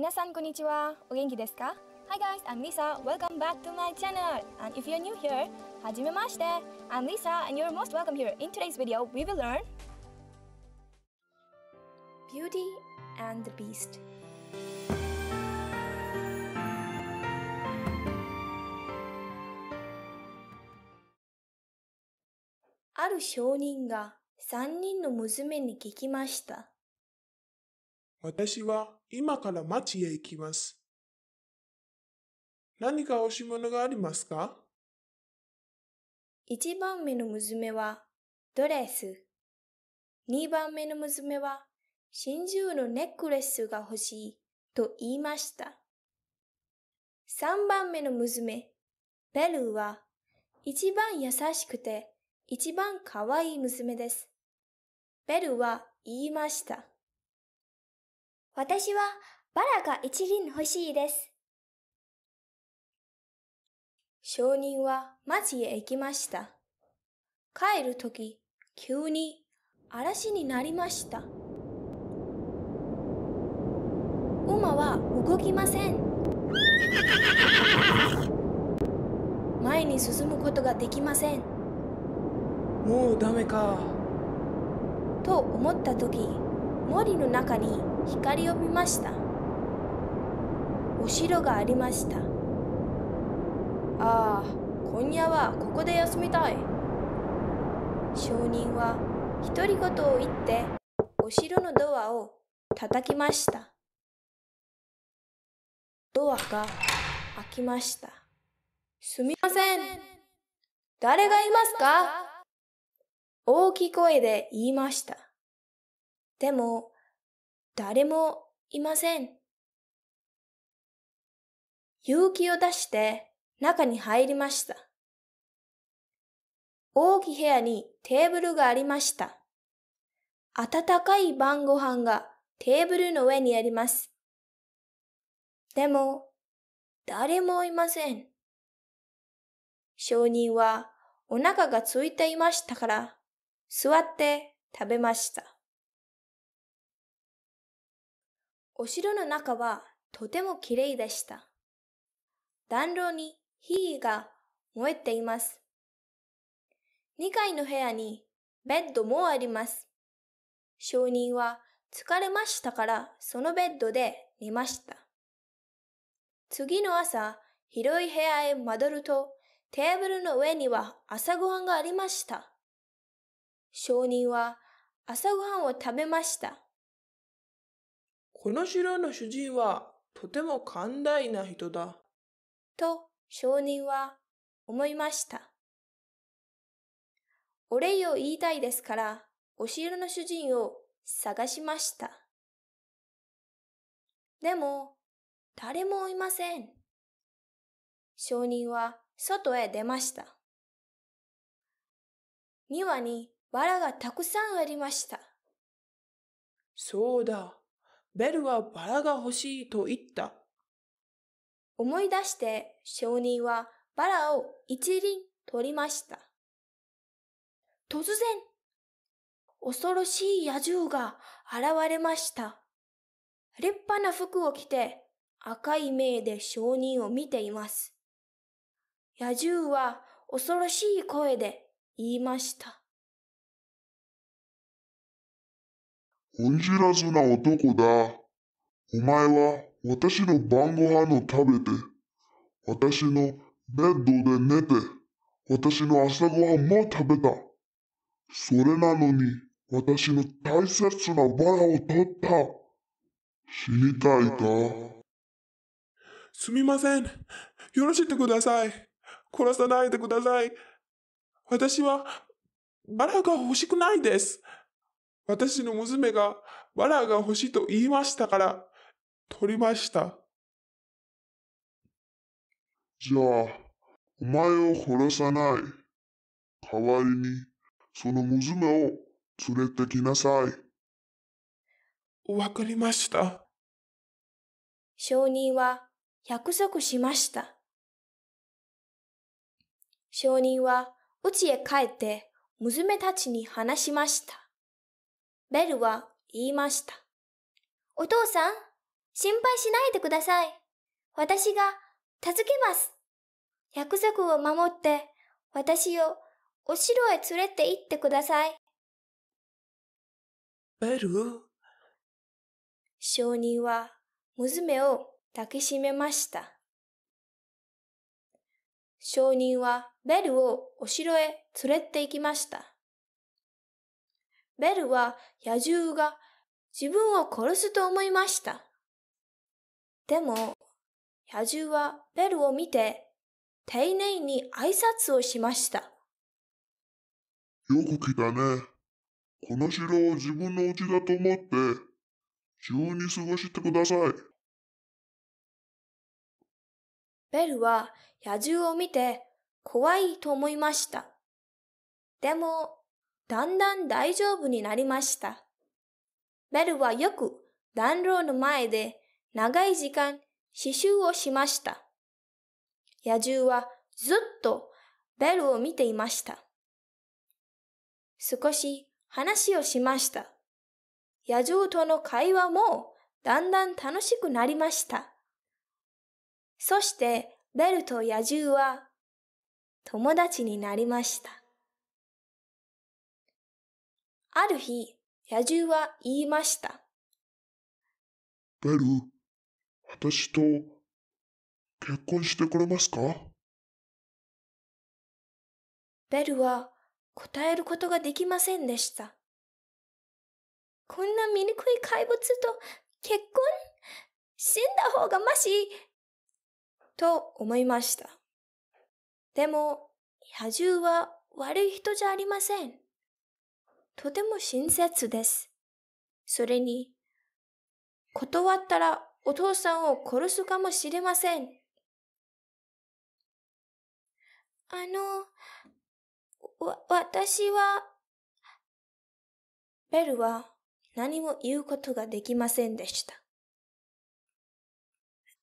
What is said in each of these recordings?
皆さんこんにちはお元気ですか Hi guys, I'm Lisa. Welcome back to my channel. And if you're new here, hajime mashite. I'm Lisa and you're most welcome here. In today's video, we will learn Beauty and the Beast. ある商人が3人の娘に聞きました。私は今から町へ行きます。何か欲しいものがありますか一番目の娘はドレス。二番目の娘は真珠のネックレスが欲しいと言いました。三番目の娘、ベルは一番優しくて一番可愛い娘です。ベルは言いました。私はバラが一輪欲しいです。証人は町へ行きました。帰るとき、急に嵐になりました。馬は動きません。前に進むことができません。もうダメか。と思ったとき、森の中に光を見ましたお城がありましたああ今夜はここで休みたい証人は独り言を言ってお城のドアを叩きましたドアが開きましたすみません誰がいますか大きい声で言いましたでも誰もいません。勇気を出して中に入りました。大きい部屋にテーブルがありました。温かい晩ご飯がテーブルの上にあります。でも、誰もいません。商人はお腹が空いていましたから、座って食べました。お城の中はとてもきれいでした。暖炉に火が燃えています。2階の部屋にベッドもあります。証人は疲れましたからそのベッドで寝ました。次の朝、広い部屋へ戻ると、テーブルの上には朝ごはんがありました。証人は朝ごはんを食べました。この城の主人はとても寛大な人だ。と商人は思いました。お礼を言いたいですから、お城の主人を探しました。でも、誰もいません。商人は外へ出ました。庭に藁がたくさんありました。そうだ。ベルはバラが欲しいと言った。思い出して証人はバラを一輪取りました。突然、恐ろしい野獣が現れました。立派な服を着て赤い目で証人を見ています。野獣は恐ろしい声で言いました。恩いじらずな男だ。お前は私の晩ご飯を食べて、私のベッドで寝て、私の朝ごはんも食べた。それなのに、私の大切なバラを取った。死にたいかすみません。よろしくください。殺さないでください。私は、バラが欲しくないです。私の娘がわらが欲しいと言いましたから、取りました。じゃあ、お前を殺さない。代わりに、その娘を連れてきなさい。わかりました。証人は約束しました。証人はうちへ帰って娘たちに話しました。ベルは言いました。お父さん、心配しないでください。私が助けます。約束を守って私をお城へ連れて行ってください。ベル証人は娘を抱きしめました。証人はベルをお城へ連れて行きました。ベルは野獣が自分を殺すと思いました。でも、野獣はベルを見て、丁寧に挨拶をしました。よく来たね。この城を自分の家だと思って、自由に過ごしてください。ベルは野獣を見て怖いと思いました。でもだんだん大丈夫になりました。ベルはよく暖炉の前で長い時間刺繍をしました。野獣はずっとベルを見ていました。少し話をしました。野獣との会話もだんだん楽しくなりました。そしてベルと野獣は友達になりました。ある日、野獣は言いました。ベル、私と結婚してくれますかベルは答えることができませんでした。こんな醜い怪物と結婚死んだ方がましと思いました。でも、野獣は悪い人じゃありません。とても親切です。それに、断ったらお父さんを殺すかもしれません。あの、わ、私は、ベルは何も言うことができませんでした。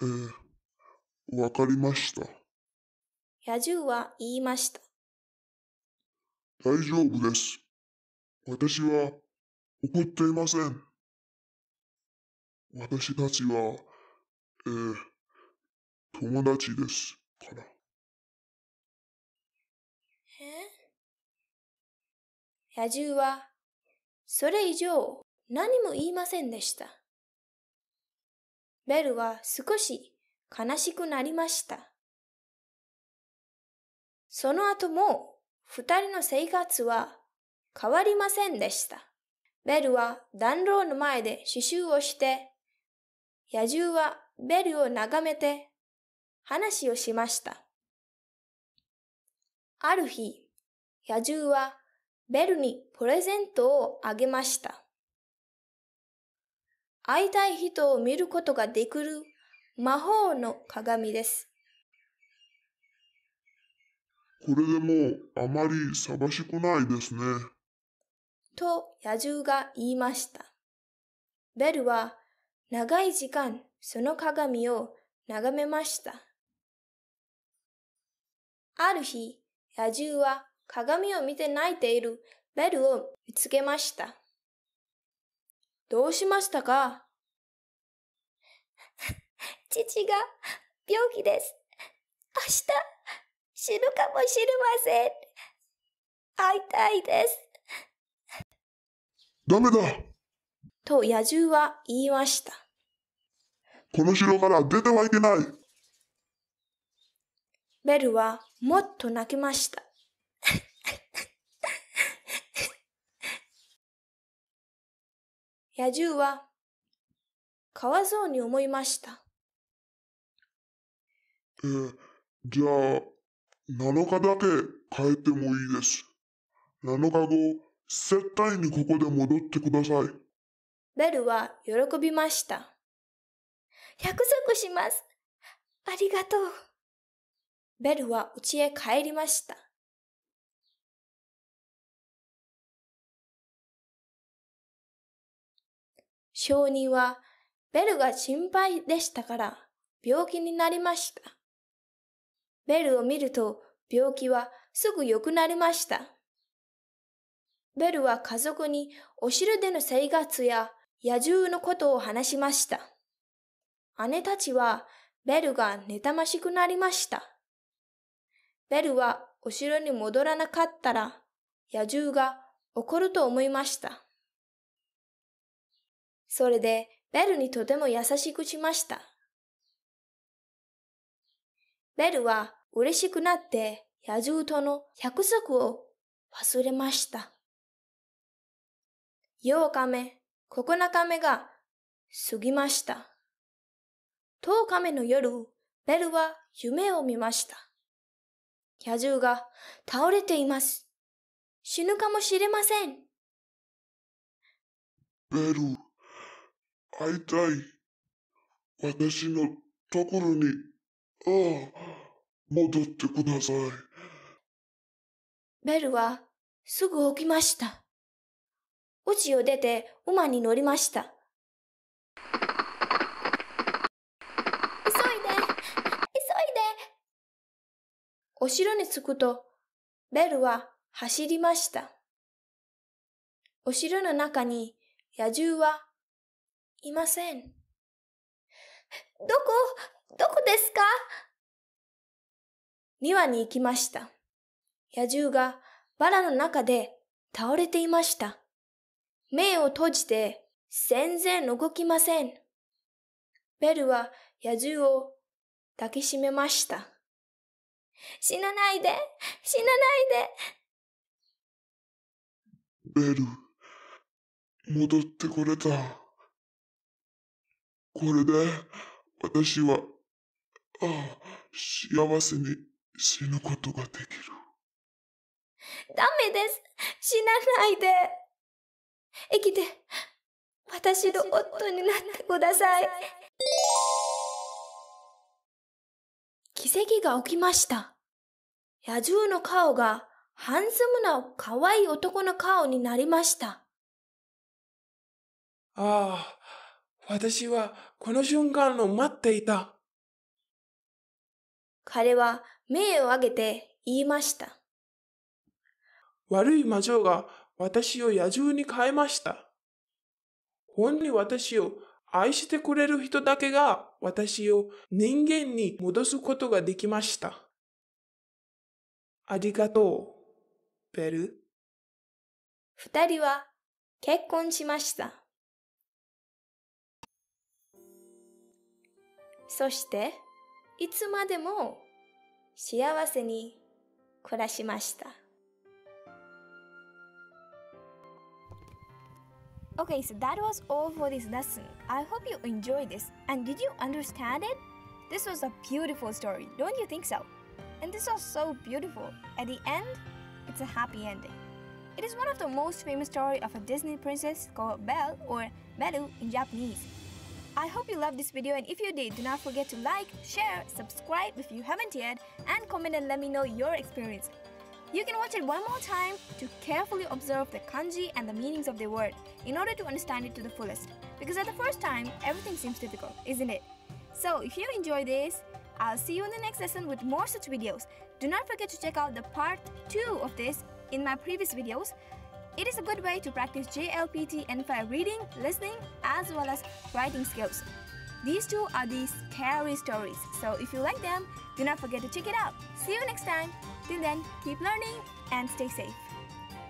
ええわかりました。野獣は言いました。大丈夫です。私は怒っていません。私たちは、えー、友達ですから。え野獣は、それ以上何も言いませんでした。ベルは少し悲しくなりました。その後も二人の生活は変わりませんでした。ベルは暖炉の前で刺繍をして、野獣はベルを眺めて話をしました。ある日、野獣はベルにプレゼントをあげました。会いたい人を見ることができる魔法の鏡です。これでもあまり寂しくないですね。と野獣が言いました。ベルは長い時間その鏡を眺めました。ある日、野獣は鏡を見て泣いているベルを見つけました。どうしましたか 父が病気です。明日死ぬかもしれません。会いたいです。ダメだと野獣は言いました。この城から出てはいけないベルはもっと泣きました。野獣はかわそうに思いました。えー、じゃあ、7日だけ帰ってもいいです。7日後、絶対にここで戻ってください。ベルは喜びました。約束します。ありがとう。ベルは家へ帰りました。証人はベルが心配でしたから病気になりました。ベルを見ると病気はすぐ良くなりました。ベルは家族にお城での生活や野獣のことを話しました。姉たちはベルが妬ましくなりました。ベルはお城に戻らなかったら野獣が怒ると思いました。それでベルにとても優しくしました。ベルは嬉しくなって野獣との約束を忘れました。8日目、9日目が過ぎました。10日目の夜、ベルは夢を見ました。野獣が倒れています。死ぬかもしれません。ベル、会いたい。私のところに、ああ、戻ってください。ベルはすぐ起きました。うちを出て馬に乗りました。急いで急いでお城に着くと、ベルは走りました。お城の中に野獣はいません。どこ、どこですか庭に行きました。野獣がバラの中で倒れていました。目を閉じて全然動きません。ベルは野獣を抱きしめました。死なないで死なないでベル、戻ってこれた。これで私は、ああ、幸せに死ぬことができる。ダメです死なないで生きて、私の夫になってください。奇跡が起きました。野獣の顔がハンスムな可愛い男の顔になりました。ああ、私はこの瞬間を待っていた。彼は目を上げて言いました。悪い魔女が私を野獣に変えました。本に私を愛してくれる人だけが私を人間に戻すことができました。ありがとう、ベル。二人は結婚しました。そして、いつまでも幸せに暮らしました。Okay, so that was all for this lesson. I hope you enjoyed this. And did you understand it? This was a beautiful story, don't you think so? And this was so beautiful. At the end, it's a happy ending. It is one of the most famous story of a Disney princess called Belle or Belu in Japanese. I hope you loved this video and if you did, do not forget to like, share, subscribe if you haven't yet, and comment and let me know your experience. You can watch it one more time to carefully observe the kanji and the meanings of the word in order to understand it to the fullest. Because at the first time, everything seems difficult, isn't it? So if you enjoy this, I'll see you in the next lesson with more such videos. Do not forget to check out the part 2 of this in my previous videos. It is a good way to practice JLPT and five reading, listening, as well as writing skills. These two are the scary stories, so if you like them, do not forget to check it out. See you next time! Till then, keep learning and stay safe.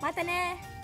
またね